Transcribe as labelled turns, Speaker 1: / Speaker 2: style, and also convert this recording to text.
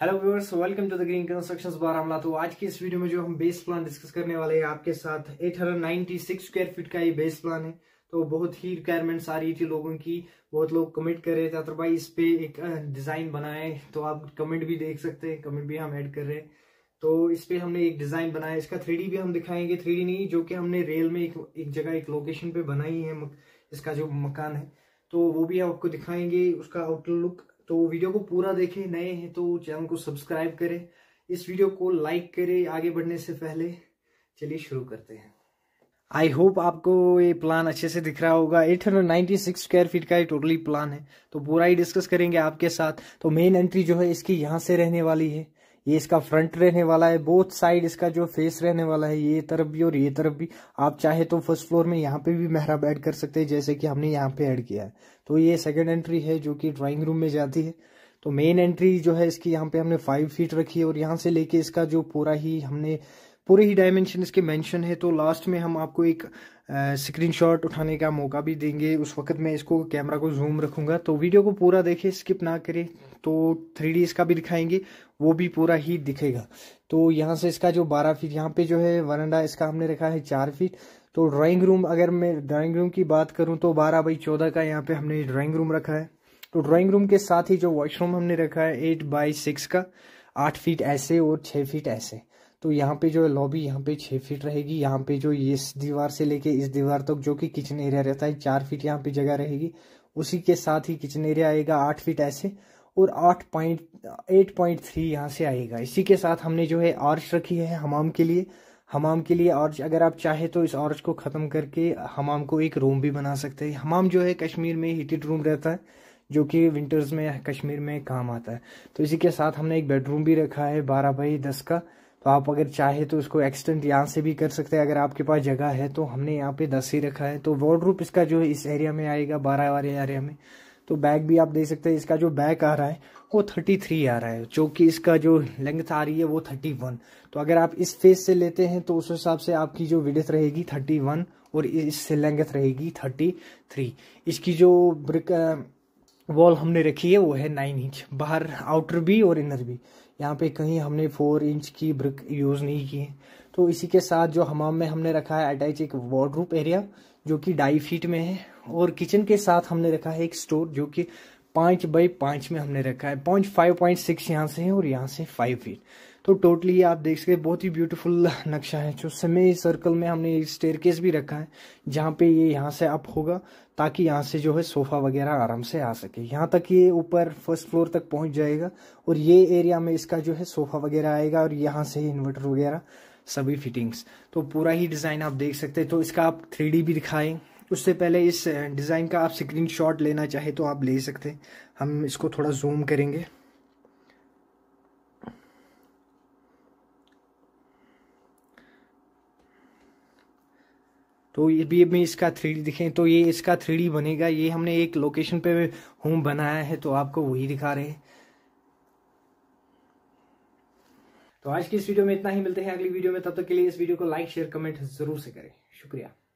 Speaker 1: hello viewers welcome to the green constructions Baramulla तो आज के इस वीडियो में जो हम बेस प्लान डिस्कस करने वाले हैं आपके साथ 896 स्क्वायर फीट का ये बेस प्लान है तो बहुत ही रिक्वायरमेंट्स आ रही थी लोगों की बहुत लोग कमेंट कर रहे थे तो भाई इस पे एक डिजाइन बनाए तो आप कमेंट भी देख सकते हैं कमेंट भी हम ऐड कर रहे हैं तो इस पे हमने एक डिजाइन बनाया इसका थ्री भी हम दिखाएंगे थ्री नहीं जो कि हमने रेल में एक, एक जगह एक लोकेशन पे बनाई है इसका जो मकान है तो वो भी आपको दिखाएंगे उसका आउटलुक तो वीडियो को पूरा देखें नए हैं तो चैनल को सब्सक्राइब करें इस वीडियो को लाइक करें आगे बढ़ने से पहले चलिए शुरू करते हैं आई होप आपको ये प्लान अच्छे से दिख रहा होगा 896 स्क्वायर फीट का ये टोटली प्लान है तो पूरा ही डिस्कस करेंगे आपके साथ तो मेन एंट्री जो है इसकी यहाँ से रहने वाली है ये इसका फ्रंट रहने वाला है बोथ साइड इसका जो फेस रहने वाला है ये तरफ भी और ये तरफ भी आप चाहे तो फर्स्ट फ्लोर में यहाँ पे भी मेहराब ऐड कर सकते हैं जैसे कि हमने यहाँ पे ऐड किया है तो ये सेकेंड एंट्री है जो कि ड्राइंग रूम में जाती है तो मेन एंट्री जो है इसकी यहाँ पे हमने फाइव फीट रखी है और यहाँ से लेके इसका जो पूरा ही हमने पूरे ही डायमेंशन इसके मेंशन है तो लास्ट में हम आपको एक स्क्रीनशॉट उठाने का मौका भी देंगे उस वक्त मैं इसको कैमरा को जूम रखूंगा तो वीडियो को पूरा देखें स्किप ना करें तो थ्री डी इसका भी दिखाएंगे वो भी पूरा ही दिखेगा तो यहाँ से इसका जो बारह फीट यहाँ पे जो है वरंडा इसका हमने रखा है चार फीट तो ड्राइंग रूम अगर मैं ड्राइंग रूम की बात करूँ तो बारह बाई चौदह का यहाँ पे हमने ड्राइंग रूम रखा है तो ड्राइंग रूम के साथ ही जो वॉशरूम हमने रखा है एट बाई सिक्स का आठ फीट ऐसे और छः फीट ऐसे तो यहाँ पे जो है लॉबी यहाँ पे छः फीट रहेगी यहाँ पे जो इस दीवार से लेके इस दीवार तक जो कि किचन एरिया रहता है चार फीट यहाँ पे जगह रहेगी उसी के साथ ही किचन एरिया आएगा आठ फीट ऐसे और आठ पॉइंट एट पॉइंट थ्री यहाँ से आएगा इसी के साथ हमने जो है आर्च रखी है हमाम के लिए हमाम के लिए आर्च अगर आप चाहे तो इस आर्च को ख़त्म करके हमाम को एक रूम भी बना सकते हैं हमाम जो है कश्मीर में हीटेड रूम रहता है जो कि विंटर्स में कश्मीर में काम आता है तो इसी के साथ हमने एक बेडरूम भी रखा है बारह बाई दस का तो आप अगर चाहे तो इसको एक्सटेंड यहाँ से भी कर सकते हैं अगर आपके पास जगह है तो हमने यहाँ पे दस ही रखा है तो रूप इसका जो है इस एरिया में आएगा बारह वाले एरिया में तो बैग भी आप देख सकते हैं इसका जो बैग आ रहा है वो थर्टी थ्री आ रहा है जो कि इसका जो लेंथ आ रही है वो थर्टी वन तो अगर आप इस फेस से लेते हैं तो उस हिसाब से आपकी जो विडेथ रहेगी थर्टी वन और इससे लेंथ रहेगी थर्टी थ्री इसकी जो ब्रिक वॉल हमने रखी है वो है नाइन इंच बाहर आउटर भी और इनर भी यहाँ पे कहीं हमने फोर इंच की ब्रिक यूज़ नहीं की है तो इसी के साथ जो हमाम में हमने रखा है अटैच एक वार्डरूप एरिया जो कि ढाई फीट में है और किचन के साथ हमने रखा है एक स्टोर जो कि पांच बाई पांच में हमने रखा है पॉइंट फाइव पॉइंट सिक्स यहाँ से है और यहाँ से फाइव फीट तो टोटली आप देख सकते बहुत ही ब्यूटीफुल नक्शा है जो समय सर्कल में हमने एक स्टेयर भी रखा है जहाँ पे ये यहाँ से अप होगा ताकि यहाँ से जो है सोफ़ा वगैरह आराम से आ सके यहाँ तक ये ऊपर फर्स्ट फ्लोर तक पहुंच जाएगा और ये एरिया में इसका जो है सोफ़ा वगैरह आएगा और यहाँ से ही इन्वर्टर वगैरह सभी फिटिंग्स तो पूरा ही डिज़ाइन आप देख सकते हैं तो इसका आप थ्री भी दिखाएं उससे पहले इस डिज़ाइन का आप स्क्रीन लेना चाहे तो आप ले सकते हैं हम इसको थोड़ा जूम करेंगे तो ये भी इसका थ्री दिखें तो ये इसका थ्री बनेगा ये हमने एक लोकेशन पे होम बनाया है तो आपको वही दिखा रहे हैं तो आज की इस वीडियो में इतना ही मिलते हैं अगली वीडियो में तब तक के लिए इस वीडियो को लाइक शेयर कमेंट जरूर से करें शुक्रिया